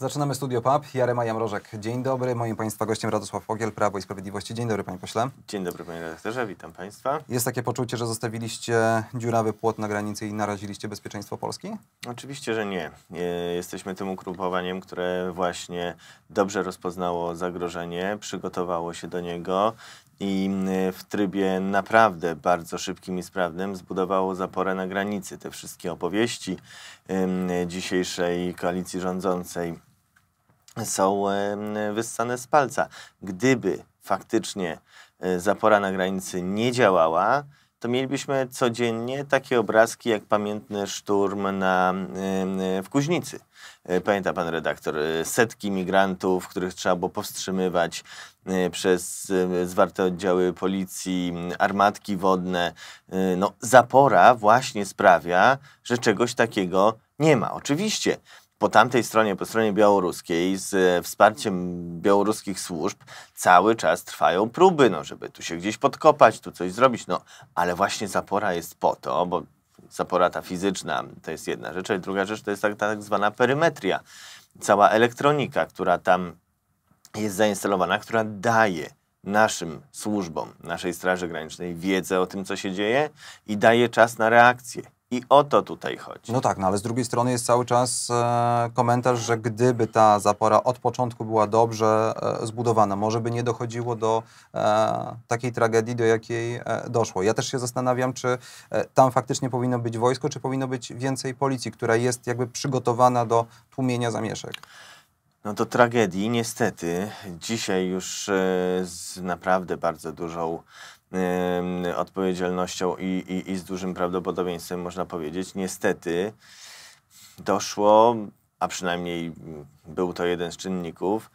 Zaczynamy Studio PAP. Jarema Jamrożek. Dzień dobry. Moim Państwa gościem Radosław Pogiel, Prawo i Sprawiedliwości. Dzień dobry, Panie Pośle. Dzień dobry, Panie Redaktorze. Witam Państwa. Jest takie poczucie, że zostawiliście dziurawy płot na granicy i naraziliście bezpieczeństwo Polski? Oczywiście, że nie. Jesteśmy tym ugrupowaniem, które właśnie dobrze rozpoznało zagrożenie, przygotowało się do niego i y, w trybie naprawdę bardzo szybkim i sprawnym zbudowało zaporę na granicy. Te wszystkie opowieści dzisiejszej koalicji rządzącej są e, wyssane z palca. Gdyby faktycznie e, zapora na granicy nie działała, to mielibyśmy codziennie takie obrazki jak pamiętny szturm na, e, w Kuźnicy. Pamięta pan redaktor, setki migrantów, których trzeba było powstrzymywać przez zwarte oddziały policji, armatki wodne. No, zapora właśnie sprawia, że czegoś takiego nie ma. Oczywiście po tamtej stronie, po stronie białoruskiej, z e, wsparciem białoruskich służb, cały czas trwają próby, no, żeby tu się gdzieś podkopać, tu coś zrobić. No, ale właśnie zapora jest po to, bo zapora ta fizyczna to jest jedna rzecz, ale druga rzecz to jest tak, tak zwana perymetria. Cała elektronika, która tam jest zainstalowana, która daje naszym służbom, naszej Straży Granicznej wiedzę o tym, co się dzieje i daje czas na reakcję. I o to tutaj chodzi. No tak, no ale z drugiej strony jest cały czas e, komentarz, że gdyby ta zapora od początku była dobrze e, zbudowana, może by nie dochodziło do e, takiej tragedii, do jakiej e, doszło. Ja też się zastanawiam, czy e, tam faktycznie powinno być wojsko, czy powinno być więcej policji, która jest jakby przygotowana do tłumienia zamieszek. No do tragedii niestety dzisiaj już e, z naprawdę bardzo dużą odpowiedzialnością i, i, i z dużym prawdopodobieństwem można powiedzieć. Niestety doszło, a przynajmniej był to jeden z czynników,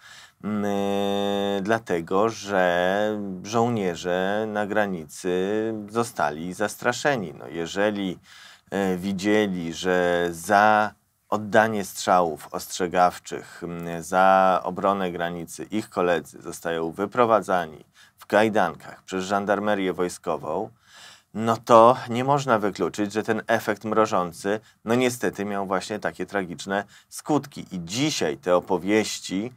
dlatego że żołnierze na granicy zostali zastraszeni. No, jeżeli e, widzieli, że za oddanie strzałów ostrzegawczych, za obronę granicy ich koledzy zostają wyprowadzani, w kajdankach przez żandarmerię wojskową, no to nie można wykluczyć, że ten efekt mrożący, no niestety miał właśnie takie tragiczne skutki. I dzisiaj te opowieści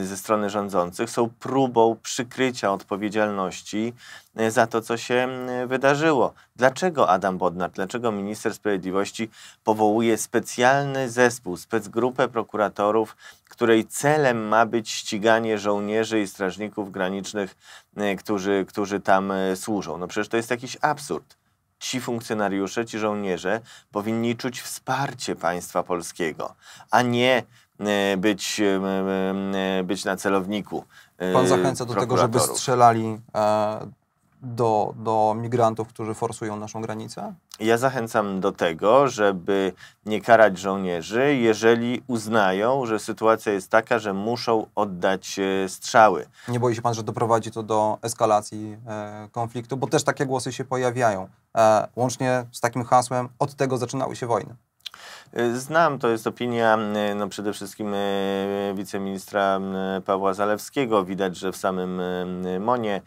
Y, ze strony rządzących są próbą przykrycia odpowiedzialności y, za to, co się y, wydarzyło. Dlaczego Adam Bodnar, dlaczego minister sprawiedliwości powołuje specjalny zespół, specgrupę prokuratorów, której celem ma być ściganie żołnierzy i strażników granicznych, którzy, którzy tam służą? No przecież to jest jakiś absurd ci funkcjonariusze, ci żołnierze powinni czuć wsparcie państwa polskiego, a nie E, być, e, e, być na celowniku. Pan zachęca do tego, żeby strzelali do, do migrantów, którzy forsują naszą granicę? Ja zachęcam do tego, żeby nie karać żołnierzy, jeżeli uznają, że sytuacja jest taka, że muszą oddać strzały. Nie boi się pan, że doprowadzi to do eskalacji e, konfliktu? Bo też takie głosy się pojawiają. E, łącznie z takim hasłem: od tego zaczynały się wojny. Y, znam, to jest opinia y, no przede wszystkim y, wiceministra Pawła Zalewskiego. Widać, że w samym Monie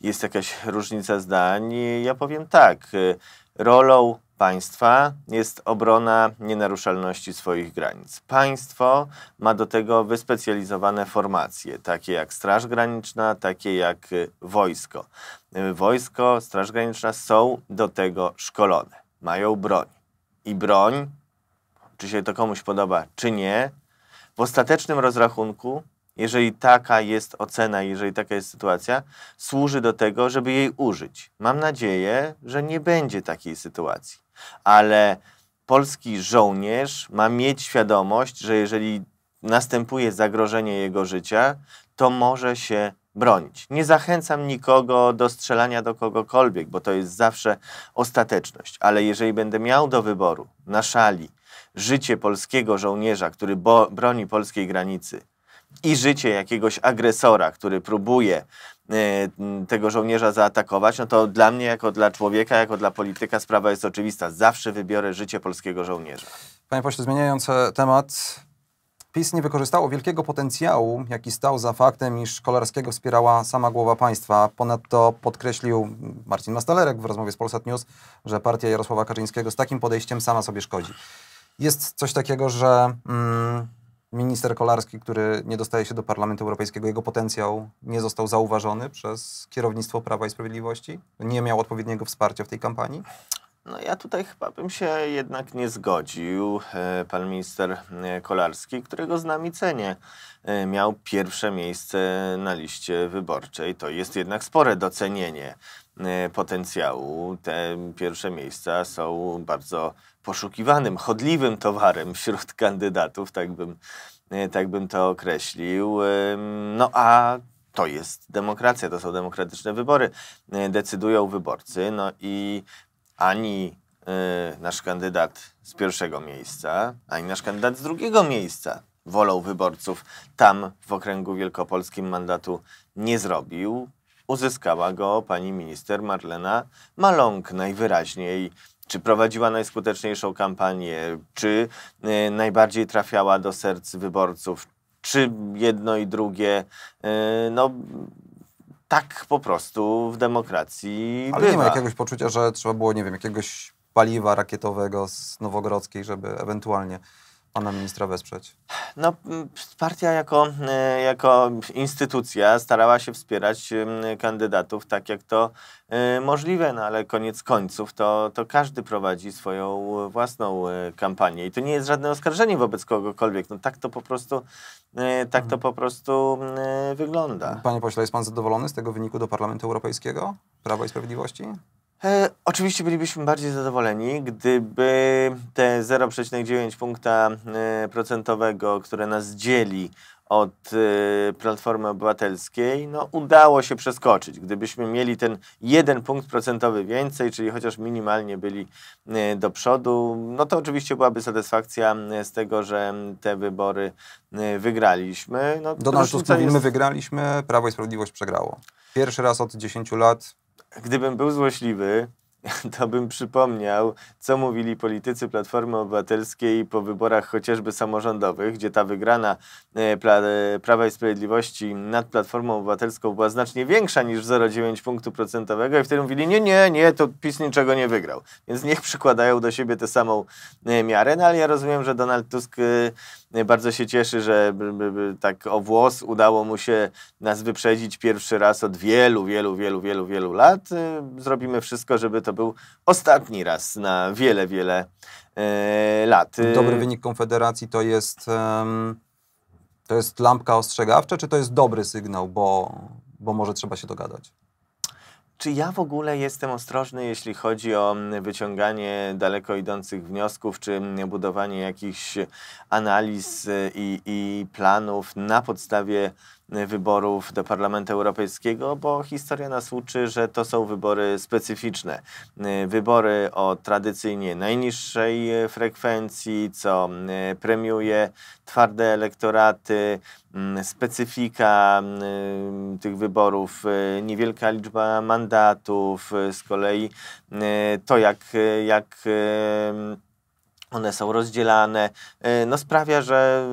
jest jakaś różnica zdań. Ja powiem tak, rolą państwa jest obrona nienaruszalności swoich granic. Państwo ma do tego wyspecjalizowane formacje, takie jak Straż Graniczna, takie jak wojsko. Wojsko, Straż Graniczna są do tego szkolone, mają broń. I broń czy się to komuś podoba, czy nie. W ostatecznym rozrachunku, jeżeli taka jest ocena, jeżeli taka jest sytuacja, służy do tego, żeby jej użyć. Mam nadzieję, że nie będzie takiej sytuacji, ale polski żołnierz ma mieć świadomość, że jeżeli następuje zagrożenie jego życia, to może się bronić. Nie zachęcam nikogo do strzelania do kogokolwiek, bo to jest zawsze ostateczność, ale jeżeli będę miał do wyboru na szali życie polskiego żołnierza, który broni polskiej granicy i życie jakiegoś agresora, który próbuje y, tego żołnierza zaatakować, no to dla mnie, jako dla człowieka, jako dla polityka sprawa jest oczywista. Zawsze wybiorę życie polskiego żołnierza. Panie pośle, zmieniając e, temat, PiS nie wykorzystało wielkiego potencjału, jaki stał za faktem, iż Kolarskiego wspierała sama głowa państwa. Ponadto podkreślił Marcin Mastalerek w rozmowie z Polsat News, że partia Jarosława Kaczyńskiego z takim podejściem sama sobie szkodzi. Jest coś takiego, że mm, minister Kolarski, który nie dostaje się do Parlamentu Europejskiego, jego potencjał nie został zauważony przez kierownictwo Prawa i Sprawiedliwości? Nie miał odpowiedniego wsparcia w tej kampanii? No ja tutaj chyba bym się jednak nie zgodził. E, pan minister e, Kolarski, którego znam i cenię, e, miał pierwsze miejsce na liście wyborczej. To jest jednak spore docenienie. Y, potencjału. Te pierwsze miejsca są bardzo poszukiwanym, chodliwym towarem wśród kandydatów, tak bym, y, tak bym to określił. No a to jest demokracja, to są demokratyczne wybory. Y, decydują wyborcy, no i ani nasz kandydat z pierwszego miejsca, ani nasz kandydat z drugiego miejsca wolą wyborców tam w okręgu wielkopolskim mandatu nie zrobił Uzyskała go pani minister Marlena Maląg najwyraźniej. Czy prowadziła najskuteczniejszą kampanię, czy y, najbardziej trafiała do serc wyborców, czy jedno i drugie. Y, no, tak po prostu w demokracji. Ale bywa. nie ma jakiegoś poczucia, że trzeba było, nie wiem, jakiegoś paliwa rakietowego z Nowogrodzkiej, żeby ewentualnie pana ministra wesprzeć? No, partia jako, e, jako instytucja starała się wspierać kandydatów tak, jak to e, możliwe, no ale koniec końców to, to każdy prowadzi swoją własną e, kampanię i to nie jest żadne oskarżenie wobec kogokolwiek, no tak to po prostu tak to mhm. po prostu wygląda. Panie pośle, jest pan zadowolony z tego wyniku do Parlamentu Europejskiego? Prawa i Sprawiedliwości? E, oczywiście bylibyśmy bardziej zadowoleni, gdyby te 0,9 punkta e, procentowego, które nas dzieli od e, Platformy Obywatelskiej, no udało się przeskoczyć. Gdybyśmy mieli ten jeden punkt procentowy więcej, czyli chociaż minimalnie byli e, do przodu, no to oczywiście byłaby satysfakcja e, z tego, że te wybory y, wygraliśmy. No, Donald no, Tusk mówi, my wygraliśmy, Prawo i Sprawiedliwość przegrało. Pierwszy raz od 10 lat Gdybym był złośliwy, to bym przypomniał, co mówili politycy Platformy Obywatelskiej po wyborach chociażby samorządowych, gdzie ta wygrana e, e, Prawa i Sprawiedliwości nad Platformą Obywatelską była znacznie większa niż 0,9 punktu procentowego i wtedy mówili, nie, nie, nie, to PiS niczego nie wygrał. Więc niech przykładają do siebie tę samą e, miarę, no ale ja rozumiem, że Donald Tusk bardzo się cieszy, że tak o włos udało mu się nas wyprzedzić pierwszy raz od wielu, wielu, wielu, wielu, wielu lat. Y, zrobimy wszystko, żeby to był ostatni raz na wiele, wiele e, lat. Y, dobry wynik Konfederacji to jest, to jest lampka ostrzegawcza, czy to jest dobry sygnał, bo, bo może trzeba się dogadać? Czy ja w ogóle jestem ostrożny, jeśli chodzi o wyciąganie daleko idących wniosków, czy budowanie jakichś analiz y, i, i planów na podstawie E, wyborów do Parlamentu Europejskiego, bo historia nas uczy, że to są wybory specyficzne. E, wybory o tradycyjnie najniższej e, frekwencji, co premiuje twarde elektoraty, specyfika tych wyborów, niewielka liczba mandatów, z kolei to jak, jak one są rozdzielane, y, no sprawia, że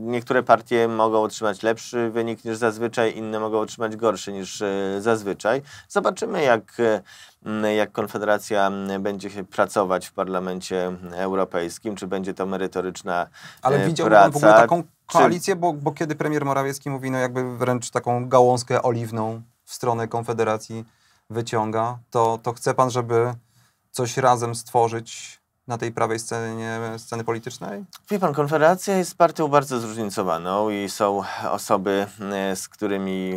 niektóre partie mogą otrzymać lepszy wynik niż zazwyczaj, inne mogą otrzymać gorszy niż y, zazwyczaj. Zobaczymy, jak, jak Konfederacja będzie się pracować w parlamencie europejskim, czy będzie to merytoryczna Ale y, widziałbym praca. w ogóle taką koalicję, czy... bo, bo kiedy premier Morawiecki mówi, no jakby wręcz taką gałązkę oliwną w stronę Konfederacji wyciąga, to, to chce pan, żeby coś razem stworzyć na tej prawej scenie, sceny politycznej? Wie pan, Konfederacja jest partią bardzo zróżnicowaną i są osoby, e, z którymi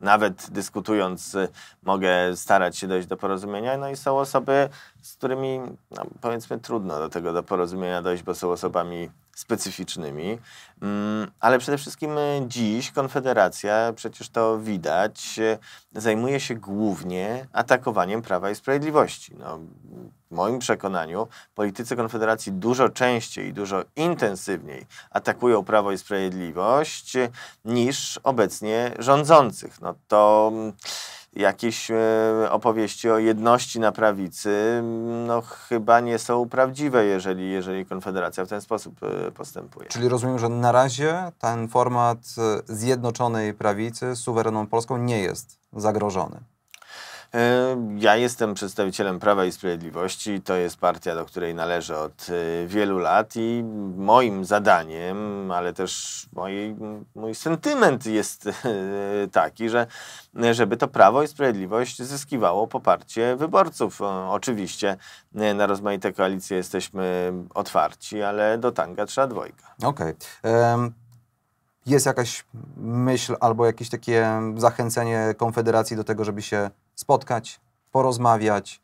nawet dyskutując e, mogę starać się dojść do porozumienia, no i są osoby, z którymi no, powiedzmy trudno do tego do porozumienia dojść, bo są osobami specyficznymi. Mm, ale przede wszystkim e, dziś Konfederacja, przecież to widać, e, zajmuje się głównie atakowaniem Prawa i Sprawiedliwości. No, w moim przekonaniu politycy Konfederacji dużo częściej i dużo intensywniej atakują Prawo i Sprawiedliwość e, niż obecnie rządzących. No to mm, jakieś e, opowieści o jedności na prawicy no, chyba nie są prawdziwe, jeżeli, jeżeli Konfederacja w ten sposób e, postępuje. Czyli rozumiem, że na razie ten format e, Zjednoczonej Prawicy z suwerenną Polską nie jest zagrożony. E, ja jestem przedstawicielem Prawa i Sprawiedliwości. To jest partia, do której należę od e, wielu lat i moim zadaniem, ale też mojej, mój sentyment jest e, taki, że żeby to Prawo i Sprawiedliwość zyskiwało poparcie wyborców. Oczywiście na rozmaite koalicje jesteśmy otwarci, ale do tanga trzeba dwojga. Okej. Okay. Um jest jakaś myśl albo jakieś takie zachęcenie Konfederacji do tego, żeby się spotkać, porozmawiać,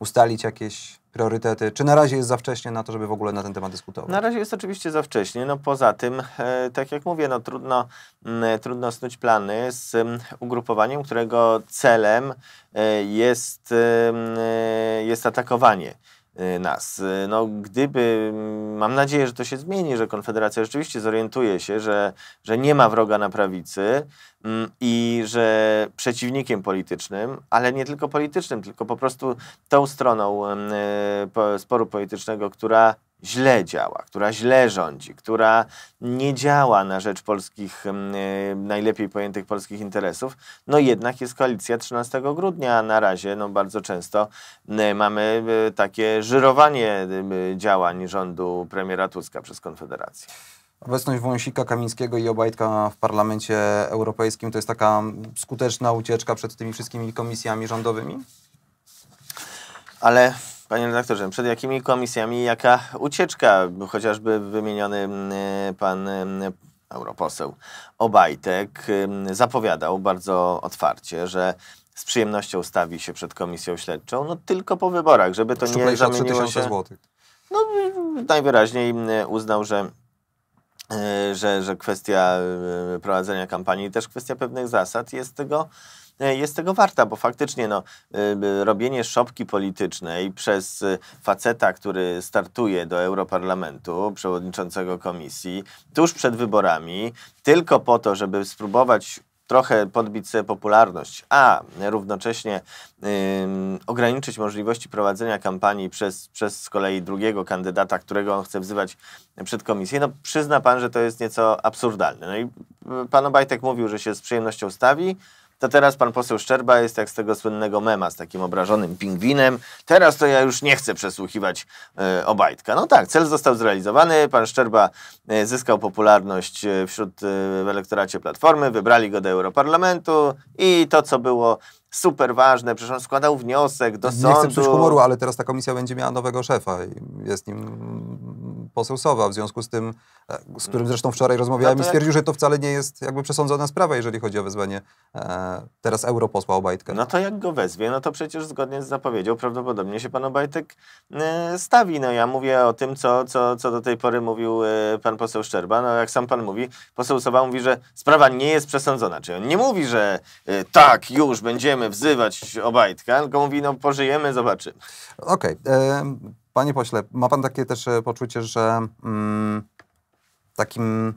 ustalić jakieś priorytety? Czy na razie jest za wcześnie na to, żeby w ogóle na ten temat dyskutować? Na razie jest oczywiście za wcześnie. No poza tym, e, tak jak mówię, no trudno, m, e, trudno snuć plany z m, ugrupowaniem, którego celem e, jest, e, e jest atakowanie. Y, nas. No, gdyby, mm, mam nadzieję, że to się zmieni, że Konfederacja rzeczywiście zorientuje się, że, że nie ma wroga na prawicy mm, i że przeciwnikiem politycznym, ale nie tylko politycznym, tylko po prostu tą stroną mm, y, sporu politycznego, która źle działa, która źle rządzi, która nie działa na rzecz polskich, mm, y, najlepiej pojętych polskich interesów, no jednak jest koalicja 13 grudnia, a na razie no bardzo często y, mamy y, takie żyrowanie działań rządu premiera Tuska przez Konfederację. Obecność Wąsika, Kamińskiego i Obajtka w Parlamencie Europejskim to jest taka skuteczna ucieczka przed tymi wszystkimi komisjami rządowymi? Ale Panie redaktorze, przed jakimi komisjami jaka ucieczka? Chociażby wymieniony mm, pan mm, europoseł Obajtek mm, zapowiadał bardzo otwarcie, że z przyjemnością stawi się przed komisją śledczą, no tylko po wyborach, żeby to nie zamieniło się... Złotych. No najwyraźniej uznał, że y, że, że kwestia y, prowadzenia kampanii, też kwestia pewnych zasad jest tego E, jest tego warta, bo faktycznie no, e, robienie szopki politycznej przez e, faceta, który startuje do Europarlamentu, przewodniczącego komisji, tuż przed wyborami, tylko po to, żeby spróbować trochę podbić sobie popularność, a równocześnie yy, ograniczyć możliwości prowadzenia kampanii przez, przez z kolei drugiego kandydata, którego on chce wzywać przed komisję, no przyzna pan, że to jest nieco absurdalne. No i y, pan Obajtek mówił, że się z przyjemnością stawi, to teraz pan poseł Szczerba jest jak z tego słynnego mema z takim obrażonym pingwinem. Teraz to ja już nie chcę przesłuchiwać e, Obajtka. No tak, cel został zrealizowany. Pan Szczerba e, zyskał popularność e, wśród e, w elektoracie Platformy, wybrali go do Europarlamentu i to, co było super ważne, przecież on składał wniosek do nie sądu. Nie chcę psuć humoru, ale teraz ta komisja będzie miała nowego szefa i jest nim poseł Sowa, w związku z tym, e, z którym mm. zresztą wczoraj rozmawiałem no i stwierdził, że to wcale nie jest jakby przesądzona sprawa, jeżeli chodzi o wezwanie e, teraz europosła Obajtka. No to jak go wezwie, no to przecież zgodnie z zapowiedzią prawdopodobnie się pan Obajtek e, stawi. No ja mówię o tym, co, co, co do tej pory mówił e, pan poseł Szczerba. No jak sam pan mówi, poseł Sowa mówi, że sprawa nie jest przesądzona. Czyli on nie mówi, że e, tak, już będziemy wzywać Obajtka, tylko mówi, no pożyjemy, zobaczymy. Okej. Okay. E, Panie pośle, ma pan takie też e, poczucie, że mm, takim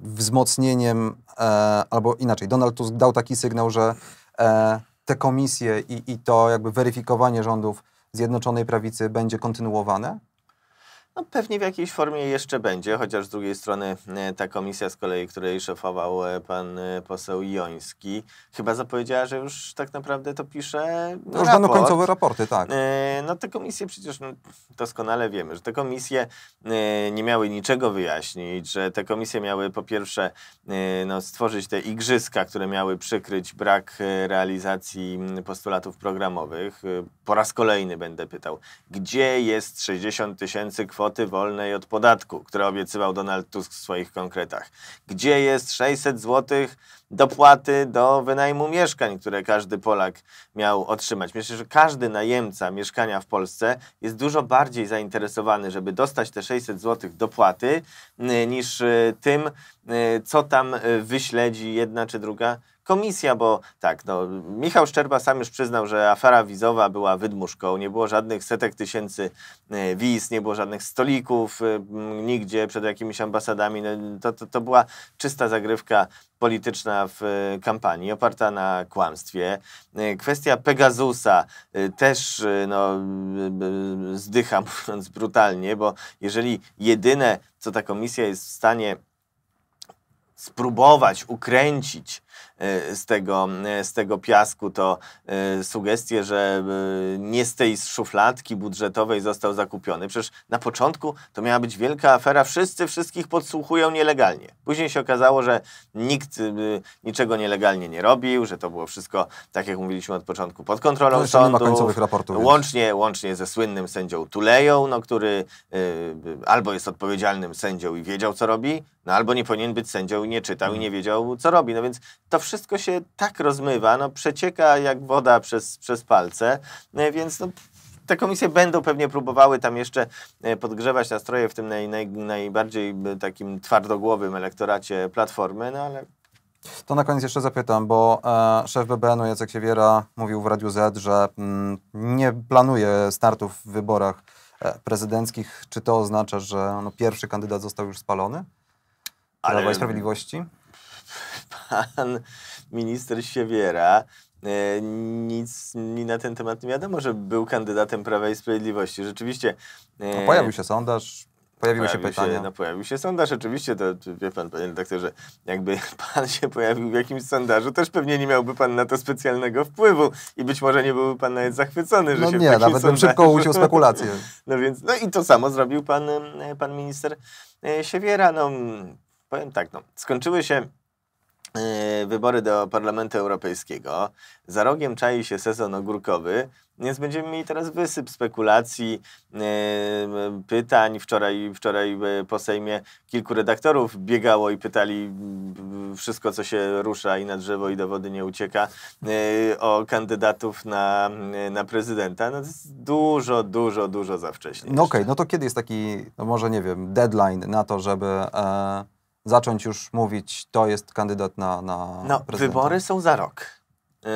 wzmocnieniem, e, albo inaczej, Donald Tusk dał taki sygnał, że e, te komisje i, i to jakby weryfikowanie rządów Zjednoczonej Prawicy będzie kontynuowane? No, pewnie w jakiejś formie jeszcze będzie, chociaż z drugiej strony e, ta komisja z kolei, której szefował e, pan e, poseł Joński, chyba zapowiedziała, że już tak naprawdę to pisze no, raport. Już będą końcowe raporty, tak. No te komisje przecież no, doskonale wiemy, że te komisje nie miały niczego wyjaśnić, że te komisje miały po pierwsze no, stworzyć te igrzyska, które miały przykryć brak realizacji postulatów programowych. Po raz kolejny będę pytał, gdzie jest 60 tysięcy kwot kwoty wolnej od podatku, które obiecywał Donald Tusk w swoich konkretach. Gdzie jest 600 zł dopłaty do wynajmu mieszkań, które każdy Polak miał otrzymać? Myślę, że każdy najemca mieszkania w Polsce jest dużo bardziej zainteresowany, żeby dostać te 600 zł dopłaty, y, niż y, tym, y, co tam wyśledzi jedna czy druga komisja, bo tak, no, Michał Szczerba sam już przyznał, że afera wizowa była wydmuszką, nie było żadnych setek tysięcy e, wiz, nie było żadnych stolików e, nigdzie przed jakimiś ambasadami, no, to, to, to była czysta zagrywka polityczna w e, kampanii, oparta na kłamstwie. Kwestia Pegasusa też no, zdycha, mówiąc brutalnie, bo jeżeli jedyne, co ta komisja jest w stanie spróbować ukręcić Y, z tego, y, z tego piasku, to y, sugestie, że nie z tej szufladki budżetowej został zakupiony. Przecież na początku to miała być wielka afera, wszyscy wszystkich podsłuchują nielegalnie. Później się okazało, że nikt niczego nielegalnie nie robił, że to było wszystko, tak jak mówiliśmy od początku, pod kontrolą no, sądu. końcowych raportów. Łącznie, łącznie ze słynnym sędzią Tuleją, no, który albo jest odpowiedzialnym sędzią i wiedział, co robi, no, albo nie powinien być sędzią i nie czytał i mm. nie wiedział, co robi. No więc to wszystko się tak rozmywa, no przecieka jak woda przez, przez palce, e, więc no, te komisje będą pewnie próbowały tam jeszcze e, podgrzewać nastroje w tym naj, naj, najbardziej e, takim twardogłowym elektoracie Platformy, no ale... To na koniec jeszcze zapytam, bo e, szef BBN-u Jacek Siewiera mówił w Radiu Z, że mm, nie planuje startów w wyborach prezydenckich. Czy to oznacza, że no, pierwszy kandydat został już spalony? Ale... i Sprawiedliwości? pan minister Siewiera e, nic mi na ten temat nie wiadomo, że był kandydatem Prawa i Sprawiedliwości. Rzeczywiście... E, no pojawił się sondaż, Pojawiły pojawił się pytania. Się, no, pojawił się sondaż, oczywiście, to wie pan, panie redaktorze, jakby pan się pojawił w jakimś sondażu, też pewnie nie miałby pan na to specjalnego wpływu i być może nie byłby pan nawet zachwycony, że no się nie, nawet sondażu... bym szybko uciął spekulacje. No więc, no i to samo zrobił pan, e, pan minister Siewiera. No, powiem tak, no, skończyły się E, wybory do Parlamentu Europejskiego. Za rogiem czai się sezon ogórkowy, więc będziemy mieli teraz wysyp spekulacji, e, pytań. Wczoraj, wczoraj e, po Sejmie kilku redaktorów biegało i pytali wszystko, co się rusza i na drzewo i do wody nie ucieka o kandydatów na, na prezydenta. No to jest dużo, dużo, dużo za wcześnie. No okej, okay, no to kiedy jest taki, no może nie wiem, deadline na to, żeby zacząć już mówić, to jest kandydat na, na no, prezydenta? Wybory są za rok. Yy,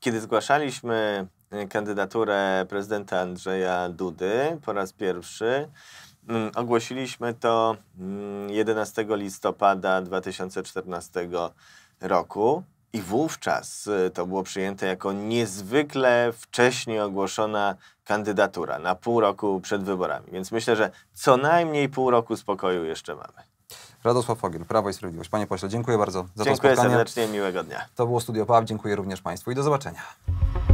kiedy zgłaszaliśmy y, kandydaturę prezydenta Andrzeja Dudy po raz pierwszy, mm, ogłosiliśmy to 11 mm, listopada 2014 roku. I wówczas y, to było przyjęte jako niezwykle wcześnie ogłoszona kandydatura na pół roku przed wyborami. Więc myślę, że co najmniej pół roku spokoju jeszcze mamy. Radosław Fogiel, Prawo i Sprawiedliwość. Panie pośle, dziękuję bardzo za dziękuję to spotkanie. Dziękuję serdecznie, miłego dnia. To było Studio PAP, dziękuję również Państwu i do zobaczenia.